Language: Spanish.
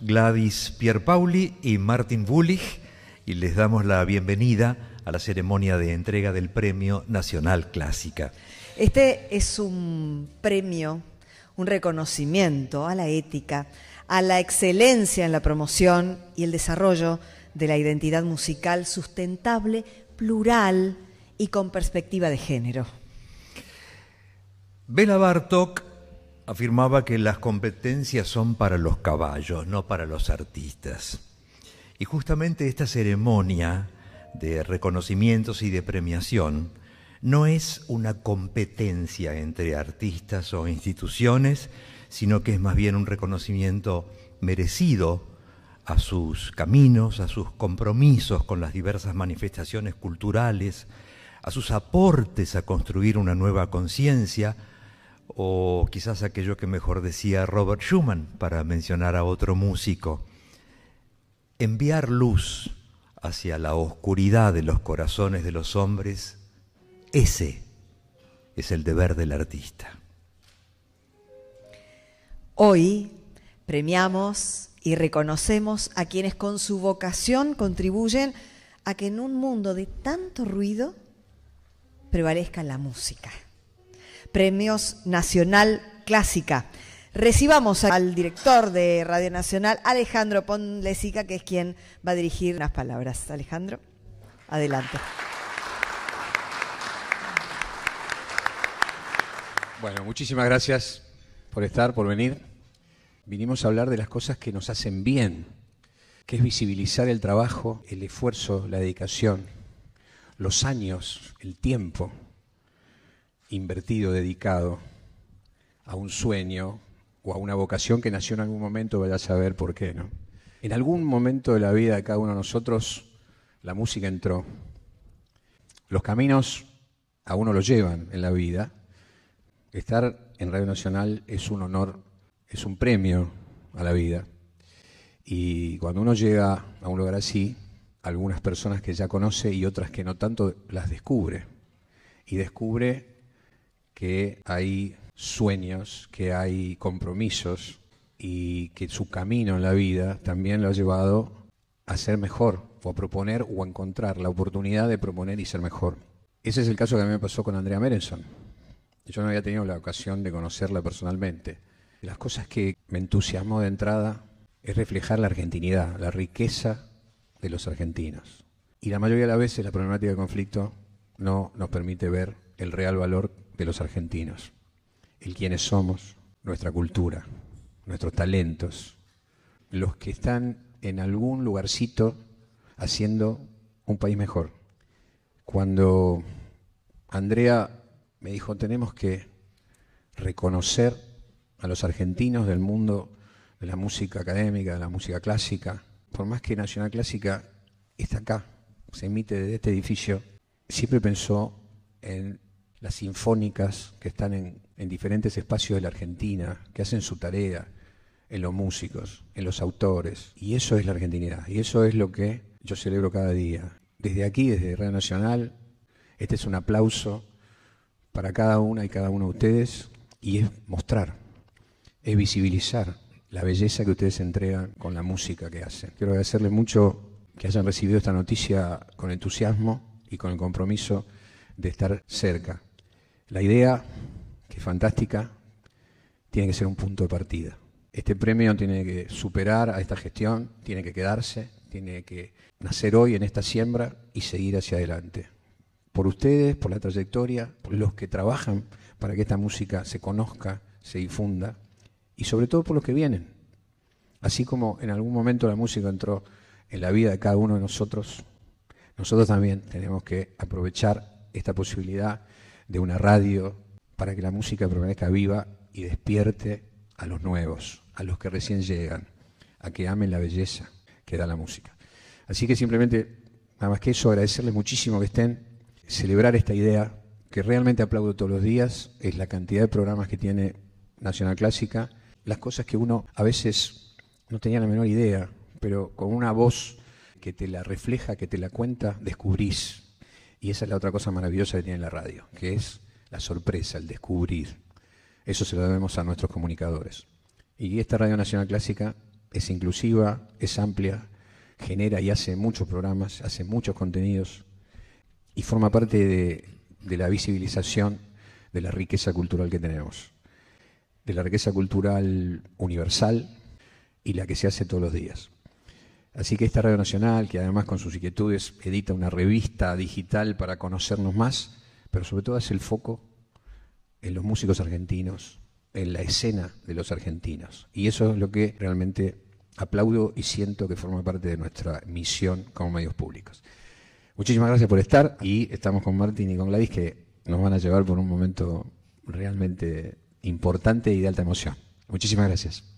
Gladys Pierpauli y Martin Bullich y les damos la bienvenida a la ceremonia de entrega del Premio Nacional Clásica. Este es un premio, un reconocimiento a la ética, a la excelencia en la promoción y el desarrollo de la identidad musical sustentable, plural y con perspectiva de género. Bela Bartok afirmaba que las competencias son para los caballos, no para los artistas. Y justamente esta ceremonia de reconocimientos y de premiación no es una competencia entre artistas o instituciones, sino que es más bien un reconocimiento merecido a sus caminos, a sus compromisos con las diversas manifestaciones culturales, a sus aportes a construir una nueva conciencia, o quizás aquello que mejor decía Robert Schumann, para mencionar a otro músico, enviar luz hacia la oscuridad de los corazones de los hombres, ese es el deber del artista. Hoy premiamos y reconocemos a quienes con su vocación contribuyen a que en un mundo de tanto ruido prevalezca la música. Premios Nacional Clásica. Recibamos al director de Radio Nacional, Alejandro Ponlesica, que es quien va a dirigir unas palabras. Alejandro, adelante. Bueno, muchísimas gracias por estar, por venir. Vinimos a hablar de las cosas que nos hacen bien, que es visibilizar el trabajo, el esfuerzo, la dedicación, los años, el tiempo invertido, dedicado a un sueño o a una vocación que nació en algún momento, vaya a saber por qué, ¿no? En algún momento de la vida de cada uno de nosotros, la música entró. Los caminos a uno lo llevan en la vida. Estar en Radio Nacional es un honor, es un premio a la vida. Y cuando uno llega a un lugar así, algunas personas que ya conoce y otras que no tanto las descubre. Y descubre que hay sueños, que hay compromisos y que su camino en la vida también lo ha llevado a ser mejor o a proponer o a encontrar la oportunidad de proponer y ser mejor. Ese es el caso que a mí me pasó con Andrea Merenson. Yo no había tenido la ocasión de conocerla personalmente. Las cosas que me entusiasmó de entrada es reflejar la argentinidad, la riqueza de los argentinos. Y la mayoría de las veces la problemática de conflicto no nos permite ver el real valor de los argentinos, el quiénes somos, nuestra cultura, nuestros talentos, los que están en algún lugarcito haciendo un país mejor. Cuando Andrea me dijo, tenemos que reconocer a los argentinos del mundo de la música académica, de la música clásica, por más que Nacional Clásica está acá, se emite desde este edificio, siempre pensó en las sinfónicas que están en, diferentes espacios de la Argentina, que hacen su tarea en los músicos, en los autores. Y eso es la argentinidad, y eso es lo que yo celebro cada día. Desde aquí, desde Radio Nacional, este es un aplauso para cada una y cada uno de ustedes, y es mostrar, es visibilizar la belleza que ustedes entregan con la música que hacen. Quiero agradecerles mucho que hayan recibido esta noticia con entusiasmo y con el compromiso de estar cerca la idea, que es fantástica, tiene que ser un punto de partida. Este premio tiene que superar a esta gestión, tiene que quedarse, tiene que nacer hoy en esta siembra y seguir hacia adelante. Por ustedes, por la trayectoria, por los que trabajan para que esta música se conozca, se difunda y sobre todo por los que vienen. Así como en algún momento la música entró en la vida de cada uno de nosotros, nosotros también tenemos que aprovechar esta posibilidad de una radio, para que la música permanezca viva y despierte a los nuevos, a los que recién llegan, a que amen la belleza que da la música. Así que simplemente, nada más que eso, agradecerles muchísimo que estén, celebrar esta idea que realmente aplaudo todos los días, es la cantidad de programas que tiene Nacional Clásica, las cosas que uno a veces no tenía la menor idea, pero con una voz que te la refleja, que te la cuenta, descubrís y esa es la otra cosa maravillosa que tiene la radio, que es la sorpresa, el descubrir. Eso se lo debemos a nuestros comunicadores. Y esta Radio Nacional Clásica es inclusiva, es amplia, genera y hace muchos programas, hace muchos contenidos y forma parte de, de la visibilización de la riqueza cultural que tenemos, de la riqueza cultural universal y la que se hace todos los días. Así que esta Radio Nacional, que además con sus inquietudes edita una revista digital para conocernos más, pero sobre todo hace el foco en los músicos argentinos, en la escena de los argentinos. Y eso es lo que realmente aplaudo y siento que forma parte de nuestra misión como medios públicos. Muchísimas gracias por estar y estamos con Martín y con Gladys que nos van a llevar por un momento realmente importante y de alta emoción. Muchísimas gracias.